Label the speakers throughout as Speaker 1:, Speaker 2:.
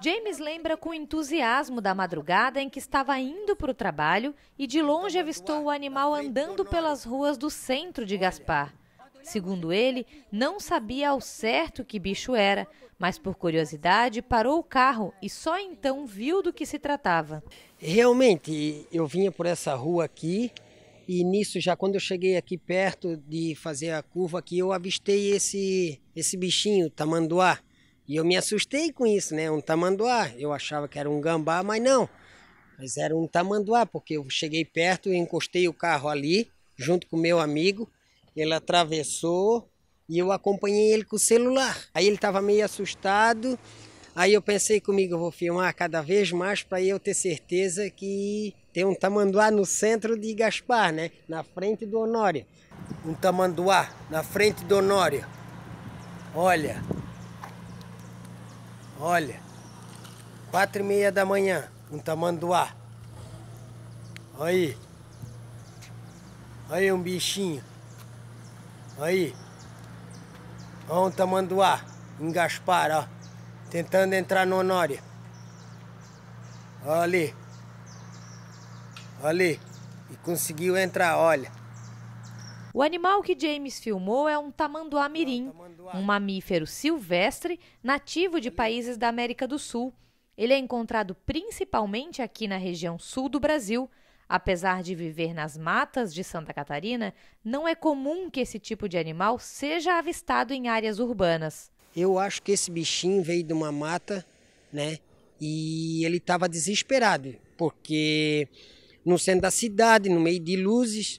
Speaker 1: James lembra com entusiasmo da madrugada em que estava indo para o trabalho e de longe avistou o animal andando pelas ruas do centro de Gaspar. Segundo ele, não sabia ao certo que bicho era, mas por curiosidade parou o carro e só então viu do que se tratava.
Speaker 2: Realmente, eu vinha por essa rua aqui e nisso já quando eu cheguei aqui perto de fazer a curva aqui, eu avistei esse esse bichinho tamanduá. E eu me assustei com isso, né? Um tamanduá. Eu achava que era um gambá, mas não. Mas era um tamanduá, porque eu cheguei perto, e encostei o carro ali, junto com meu amigo. Ele atravessou e eu acompanhei ele com o celular. Aí ele estava meio assustado. Aí eu pensei comigo, eu vou filmar cada vez mais para eu ter certeza que tem um tamanduá no centro de Gaspar, né? Na frente do Honório. Um tamanduá na frente do Honório. Olha, Olha, quatro e meia da manhã, um tamanduá. Olha aí. Olha aí um bichinho. Olha aí. Olha um tamanduá, em Gaspar, ó. Tentando entrar no Honório. Olha ali. Olha ali. E conseguiu entrar, olha.
Speaker 1: O animal que James filmou é um ah, tamanduá mirim, um mamífero silvestre nativo de países da América do Sul. Ele é encontrado principalmente aqui na região sul do Brasil. Apesar de viver nas matas de Santa Catarina, não é comum que esse tipo de animal seja avistado em áreas urbanas.
Speaker 2: Eu acho que esse bichinho veio de uma mata, né? E ele estava desesperado, porque no centro da cidade, no meio de luzes,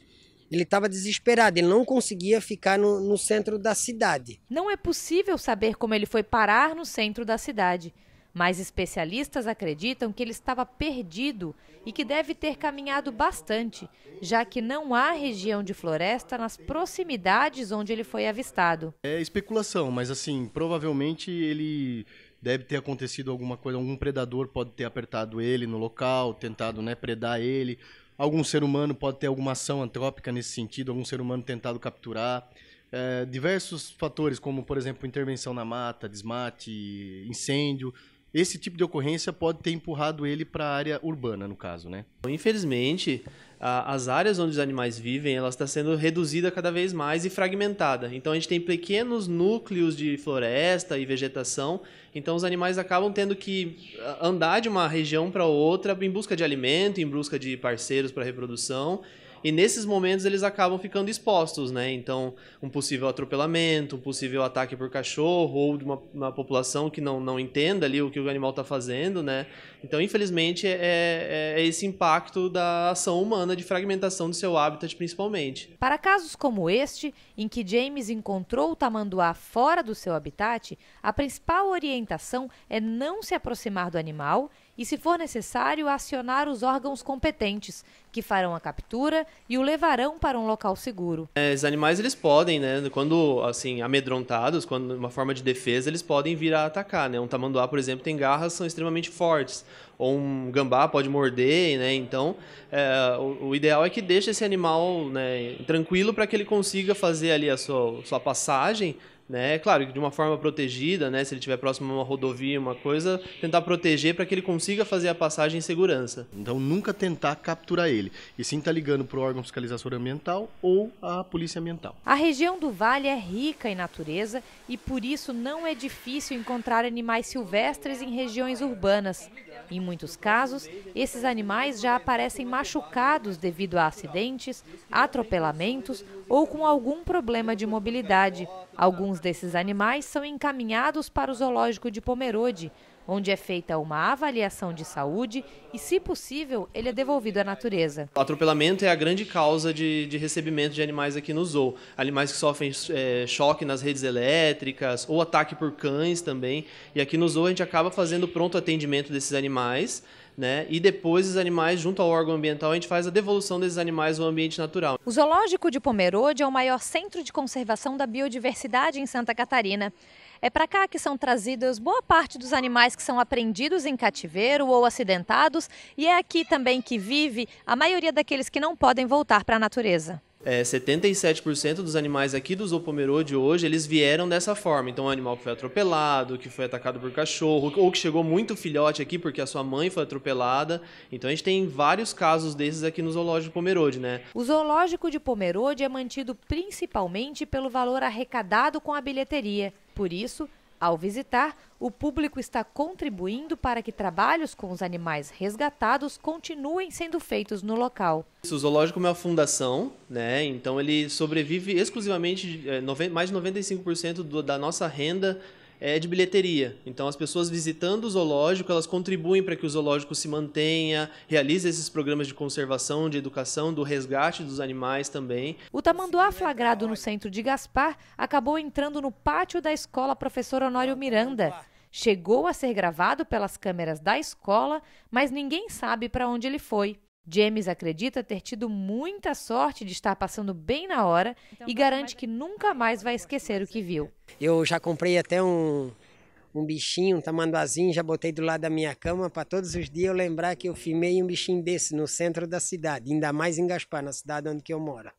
Speaker 2: ele estava desesperado, ele não conseguia ficar no, no centro da
Speaker 1: cidade. Não é possível saber como ele foi parar no centro da cidade. Mas especialistas acreditam que ele estava perdido e que deve ter caminhado bastante, já que não há região de floresta nas proximidades onde ele foi avistado.
Speaker 3: É especulação, mas assim, provavelmente ele deve ter acontecido alguma coisa, algum predador pode ter apertado ele no local, tentado né, predar ele algum ser humano pode ter alguma ação antrópica nesse sentido, algum ser humano tentado capturar. É, diversos fatores, como, por exemplo, intervenção na mata, desmate, incêndio, esse tipo de ocorrência pode ter empurrado ele para a área urbana, no caso, né? Infelizmente, a, as áreas onde os animais vivem, elas estão tá sendo reduzidas cada vez mais e fragmentada. Então a gente tem pequenos núcleos de floresta e vegetação, então os animais acabam tendo que ah, andar de uma região para outra em busca de alimento, em busca de parceiros para reprodução. E nesses momentos eles acabam ficando expostos, né? Então, um possível atropelamento, um possível ataque por cachorro ou de uma, uma população que não, não entenda ali o que o animal está fazendo, né? Então, infelizmente, é, é, é, esse impacto da ação humana de
Speaker 1: fragmentação do seu habitat, principalmente. Para casos como este, em que James encontrou o tamanduá fora do seu habitat, a principal orientação é não se aproximar do animal e, se for necessário, acionar os órgãos competentes, que farão a captura e o levarão para um local seguro.
Speaker 3: É, os animais eles podem, né, quando assim amedrontados, quando uma forma de defesa, eles podem vir a atacar, né? Um tamanduá, por exemplo, tem garras são extremamente fortes, ou um gambá pode morder, né? Então, é, o, o, ideal é que deixe esse animal né, tranquilo para que ele consiga fazer ali a sua, sua passagem né? Claro que de uma forma protegida, né? Se ele estiver próximo a uma rodovia, uma coisa, tentar proteger para que ele consiga fazer a passagem em segurança. Então nunca tentar capturar ele. E sim tá ligando para o órgão fiscalizador ambiental ou a polícia ambiental.
Speaker 1: A região do Vale é rica em natureza e por isso não é difícil encontrar animais silvestres em regiões urbanas. Em muitos casos, esses animais já aparecem machucados devido a acidentes, atropelamentos ou com algum problema de mobilidade. Alguns desses animais são encaminhados para o zoológico de Pomerode, onde é feita uma avaliação de saúde e, se possível, ele é devolvido à natureza.
Speaker 3: O atropelamento é a grande causa de, de recebimento de animais aqui no zoo. Animais que sofrem é, choque nas redes elétricas ou ataque por cães também. E aqui no zoo a gente acaba fazendo pronto atendimento desses animais né? E depois os animais, junto ao órgão ambiental, a gente faz a devolução desses animais ao ambiente natural. O
Speaker 1: Zoológico de Pomerode é o maior centro de conservação da biodiversidade em Santa Catarina. É para cá que são trazidos boa parte dos animais que são apreendidos em cativeiro ou acidentados, e é aqui também que vive a maioria daqueles que não podem voltar para a natureza
Speaker 3: é, 77% dos animais aqui do zoológico de hoje, eles vieram dessa forma. Então, um animal que foi atropelado, que foi atacado por cachorro, ou que chegou muito filhote aqui porque a sua mãe foi atropelada. Então, a gente tem vários casos desses aqui no Zoológico de Pomerode, né?
Speaker 1: O Zoológico de Pomerode é mantido principalmente pelo valor arrecadado com a bilheteria. Por isso, ao visitar, o público está contribuindo para que trabalhos com os animais resgatados continuem sendo feitos no local.
Speaker 3: O zoológico é uma fundação, né? então ele sobrevive exclusivamente, eh, mais de 95% da nossa renda é de bilheteria. Então, as pessoas visitando o zoológico, elas contribuem para que o zoológico se mantenha, realize esses programas de conservação, de educação, do resgate dos animais também.
Speaker 1: O tamanduá flagrado no centro de Gaspar acabou entrando no pátio da escola professor Honório Miranda. Chegou a ser gravado pelas câmeras da escola, mas ninguém sabe para onde ele foi. James acredita ter tido muita sorte de estar passando bem na hora então e garante que nunca mais vai esquecer o que viu.
Speaker 2: Eu já comprei até um, um bichinho, um tamanduazinho, já botei do lado da minha cama para todos os dias eu lembrar que eu filmei um bichinho desse no centro da cidade, ainda mais em Gaspar, na cidade onde eu moro.